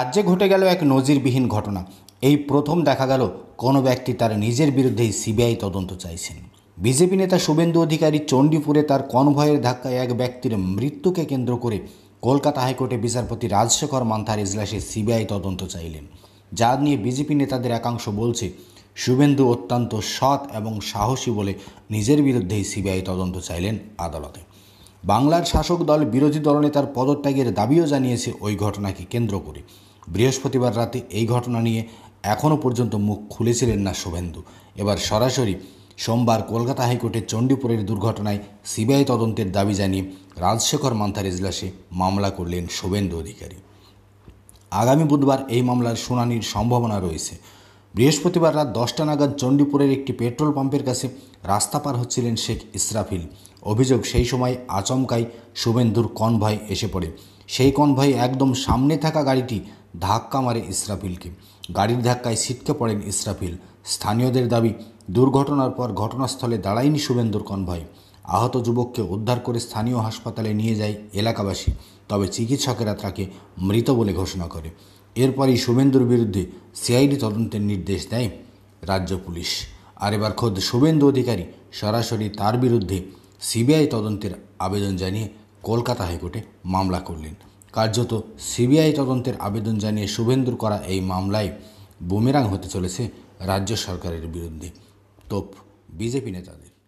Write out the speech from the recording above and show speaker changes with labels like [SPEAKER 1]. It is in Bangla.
[SPEAKER 1] রাজ্যে ঘটে গেল এক নজিরবিহীন ঘটনা এই প্রথম দেখা গেল কোনো ব্যক্তি তার নিজের বিরুদ্ধেই সিবিআই তদন্ত চাইছেন বিজেপি নেতা শুভেন্দু অধিকারী চণ্ডীপুরে তার কনভয়ের ধাক্কায় এক ব্যক্তির মৃত্যুকে কেন্দ্র করে কলকাতা হাইকোর্টে বিচারপতি রাজশেখর মান্থার ইজলাসে সিবিআই তদন্ত চাইলেন যা নিয়ে বিজেপি নেতাদের একাংশ বলছে শুভেন্দু অত্যন্ত সৎ এবং সাহসী বলে নিজের বিরুদ্ধেই সিবিআই তদন্ত চাইলেন আদালতে বাংলার শাসক দল বিরোধী দলনেতার পদত্যাগের দাবিও জানিয়েছে ওই ঘটনাকে কেন্দ্র করে বৃহস্পতিবার রাতে এই ঘটনা নিয়ে এখনও পর্যন্ত মুখ খুলেছিলেন না শুভেন্দু এবার সরাসরি সোমবার কলকাতা হাইকোর্টের চণ্ডীপুরের দুর্ঘটনায় সিবিআই তদন্তের দাবি জানিয়ে রাজশেখর মান্থার এজলাসে মামলা করলেন শুভেন্দু অধিকারী আগামী বুধবার এই মামলার শুনানির সম্ভাবনা রয়েছে বৃহস্পতিবার রাত দশটা নাগাদ চণ্ডীপুরের একটি পেট্রোল পাম্পের কাছে রাস্তা পার হচ্ছিলেন শেখ ইসরাফিল অভিযোগ সেই সময় আচমকাই শুভেন্দুর কনভয় এসে পড়ে সেই কনভয় একদম সামনে থাকা গাড়িটি ধাক্কা মারে ইসরাফিলকে গাড়ির ধাক্কায় ছিটকে পড়েন ইসরাফিল স্থানীয়দের দাবি দুর্ঘটনার পর ঘটনাস্থলে দাঁড়ায়নি শুভেন্দুর কনভয় আহত যুবককে উদ্ধার করে স্থানীয় হাসপাতালে নিয়ে যায় এলাকাবাসী তবে চিকিৎসকেরা তাকে মৃত বলে ঘোষণা করে এরপরই শুভেন্দুর বিরুদ্ধে সিআইডি তদন্তের নির্দেশ দেয় রাজ্য পুলিশ আর এবার খোদ শুভেন্দু অধিকারী সরাসরি তার বিরুদ্ধে সিবিআই তদন্তের আবেদন জানিয়ে কলকাতা হাইকোর্টে মামলা করলেন কার্যত সিবিআই তদন্তের আবেদন জানিয়ে শুভেন্দুর করা এই মামলায় বুমেরাং হতে চলেছে রাজ্য সরকারের বিরুদ্ধে তোপ বিজেপি নেতাদের